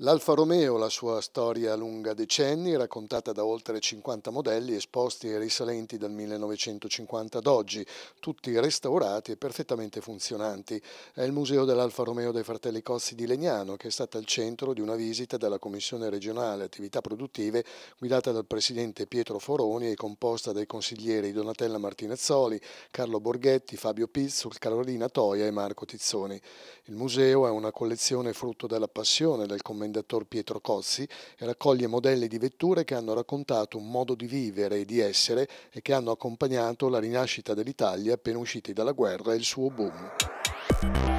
L'Alfa Romeo, la sua storia lunga decenni, raccontata da oltre 50 modelli esposti e risalenti dal 1950 ad oggi, tutti restaurati e perfettamente funzionanti. È il museo dell'Alfa Romeo dei Fratelli Cozzi di Legnano che è stato al centro di una visita della Commissione regionale attività produttive guidata dal presidente Pietro Foroni e composta dai consiglieri Donatella Martinazzoli, Carlo Borghetti, Fabio Pizzul, Carolina Toia e Marco Tizzoni. Il museo è una collezione frutto della passione del commercio il Pietro Cozzi, raccoglie modelli di vetture che hanno raccontato un modo di vivere e di essere e che hanno accompagnato la rinascita dell'Italia appena usciti dalla guerra e il suo boom.